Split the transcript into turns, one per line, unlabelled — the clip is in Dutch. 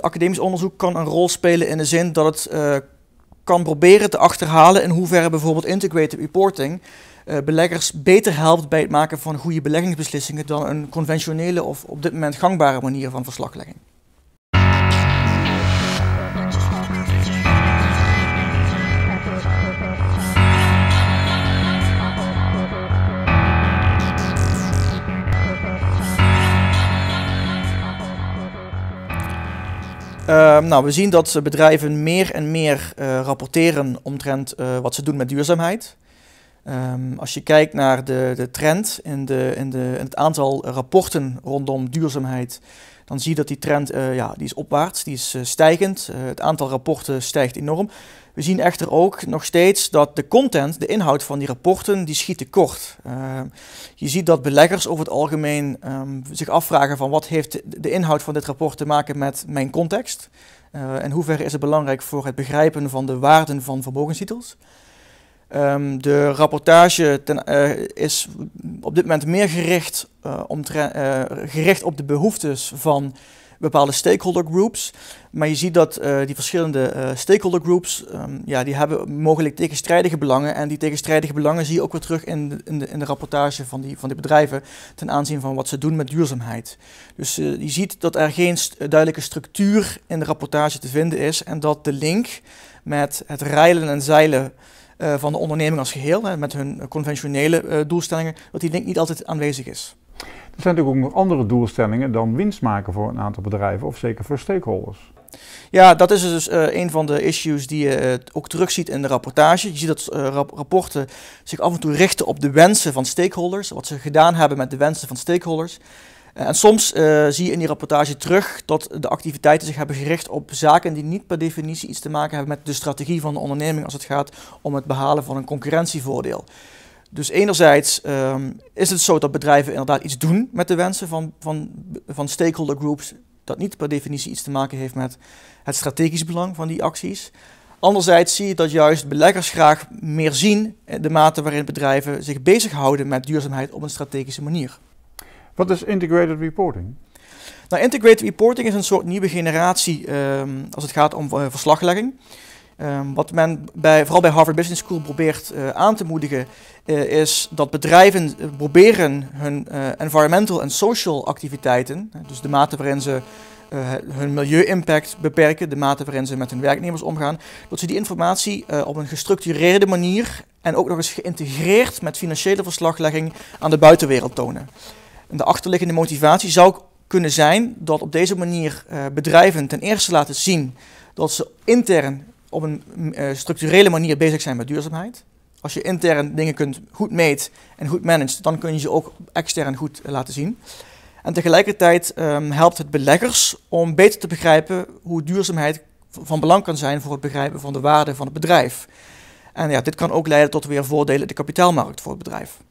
Academisch onderzoek kan een rol spelen in de zin dat het eh, kan proberen te achterhalen in hoeverre bijvoorbeeld integrated reporting eh, beleggers beter helpt bij het maken van goede beleggingsbeslissingen dan een conventionele of op dit moment gangbare manier van verslaglegging. Ehm, nou, we zien dat bedrijven meer en meer eh, rapporteren omtrent eh, wat ze doen met duurzaamheid. Ehm, als je kijkt naar de, de trend in, de, in, de, in het aantal rapporten rondom duurzaamheid, dan zie je dat die trend eh, ja, die is opwaarts, die is eh, stijgend. Eh, het aantal rapporten stijgt enorm. We zien echter ook nog steeds dat de content, de inhoud van die rapporten, die schiet tekort. Ehm, je ziet dat beleggers over het algemeen ehm, zich afvragen van wat heeft de inhoud van dit rapport te maken met mijn context? en hoeverre is het belangrijk voor het begrijpen van de waarden van vermogenstitels? Ehm, de rapportage eh, is op dit moment meer gericht, eh, eh, gericht op de behoeftes van bepaalde stakeholder groups. Maar je ziet dat die verschillende uh, stakeholder groups, ehm, ja, die hebben mogelijk tegenstrijdige belangen. En die tegenstrijdige belangen zie je ook weer terug in de, in de, in de rapportage van die, van die bedrijven ten aanzien van wat ze doen met duurzaamheid. Dus je ziet dat er geen duidelijke structuur in de rapportage te vinden is en dat de link met het reilen en zeilen eh, van de onderneming als geheel, met hun conventionele eh, doelstellingen, dat die link niet altijd aanwezig is. Er zijn natuurlijk ook nog andere doelstellingen dan winst maken voor een aantal bedrijven, of zeker voor stakeholders. Ja, dat is dus eh, een van de issues die je uh, ook terugziet in de rapportage. Je ziet dat rapporten zich af en toe richten op de wensen van stakeholders, wat ze gedaan hebben met de wensen van stakeholders. Eh, en soms eh, zie je in die rapportage terug dat de activiteiten zich hebben gericht op zaken die niet per definitie iets te maken hebben met de strategie van de onderneming als het gaat om het behalen van een concurrentievoordeel. Dus enerzijds ehm, is het zo dat bedrijven inderdaad iets doen met de wensen van, van, van stakeholder groups, dat niet per definitie iets te maken heeft met het strategisch belang van die acties. Anderzijds zie je dat juist beleggers graag meer zien eh, de mate waarin bedrijven zich bezighouden met duurzaamheid op een strategische manier. Wat is integrated reporting? Nou, integrated reporting is een soort nieuwe generatie ehm, als het gaat om eh, verslaglegging. Ehm, wat men bij, vooral bij Harvard Business School probeert eh, aan te moedigen, eh, is dat bedrijven proberen hun environmental en social activiteiten, dus de mate waarin ze hun milieu-impact beperken, de mate waarin ze met hun werknemers omgaan, dat ze die informatie op een gestructureerde manier en ook nog eens geïntegreerd met financiële verslaglegging aan de buitenwereld tonen. En de achterliggende motivatie zou kunnen zijn dat op deze manier eh, bedrijven ten eerste laten zien dat ze intern op een eh, structurele manier bezig zijn met duurzaamheid. Als je intern dingen kunt goed meet en goed managt, dan kun je ze ook extern goed eh, laten zien. En tegelijkertijd ehm, helpt het beleggers om beter te begrijpen hoe duurzaamheid van belang kan zijn voor het begrijpen van de waarde van het bedrijf. En ja, dit kan ook leiden tot weer voordelen in de kapitaalmarkt voor het bedrijf.